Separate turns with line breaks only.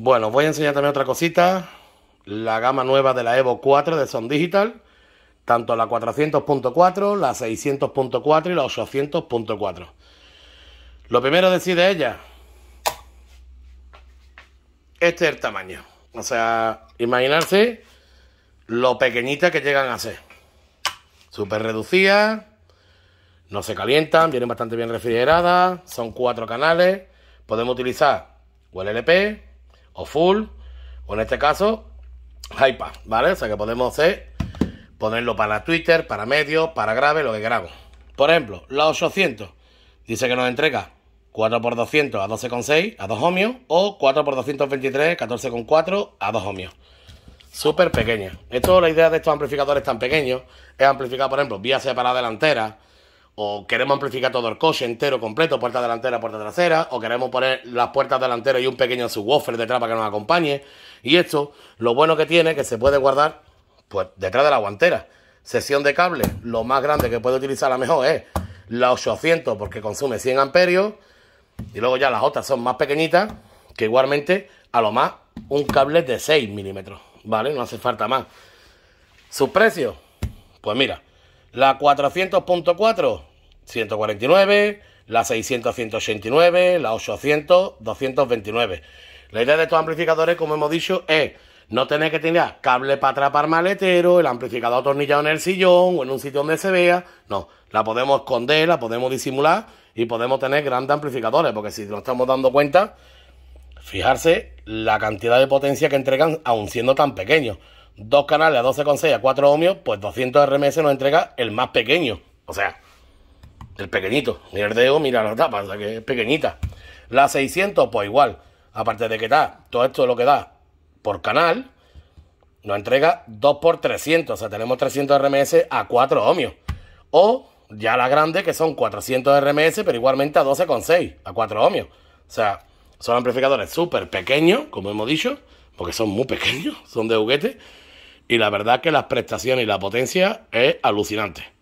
Bueno, voy a enseñar también otra cosita. La gama nueva de la Evo 4 de Son Digital. Tanto la 400.4, la 600.4 y la 800.4. Lo primero de ella. Este es el tamaño. O sea, imaginarse lo pequeñitas que llegan a ser. Súper reducidas. No se calientan. Vienen bastante bien refrigeradas. Son cuatro canales. Podemos utilizar o LP o full, o en este caso, Hypa, ¿vale? O sea que podemos ponerlo para Twitter, para medio, para grave, lo que grabo. Por ejemplo, la 800 dice que nos entrega 4x200 a 12,6 a 2 ohmios o 4x223 14,4 a 2 ohmios. Súper pequeña. Esto, la idea de estos amplificadores tan pequeños es amplificar, por ejemplo, vía separada delantera, o queremos amplificar todo el coche entero, completo, puerta delantera, puerta trasera, o queremos poner las puertas delanteras y un pequeño subwoofer detrás para que nos acompañe. Y esto, lo bueno que tiene es que se puede guardar pues detrás de la guantera. Sesión de cable, lo más grande que puede utilizar a lo mejor es la 800 porque consume 100 amperios y luego ya las otras son más pequeñitas que igualmente a lo más un cable de 6 milímetros, ¿vale? No hace falta más. ¿Sus precios? Pues mira, la 400.4 149, la 600, 189, la 800, 229. La idea de estos amplificadores, como hemos dicho, es no tener que tener cable para atrapar maletero, el amplificador atornillado en el sillón o en un sitio donde se vea. No, la podemos esconder, la podemos disimular y podemos tener grandes amplificadores, porque si nos estamos dando cuenta, fijarse la cantidad de potencia que entregan aun siendo tan pequeños. Dos canales a 12,6 a 4 ohmios, pues 200 RMS nos entrega el más pequeño. O sea, el pequeñito. Mira el dedo, mira la tapa, o sea que es pequeñita. La 600, pues igual. Aparte de que da todo esto lo que da por canal, nos entrega 2 x 300. O sea, tenemos 300 RMS a 4 ohmios. O ya la grande, que son 400 RMS, pero igualmente a 12,6, a 4 ohmios. O sea, son amplificadores súper pequeños, como hemos dicho, porque son muy pequeños, son de juguete. Y la verdad que las prestaciones y la potencia es alucinante.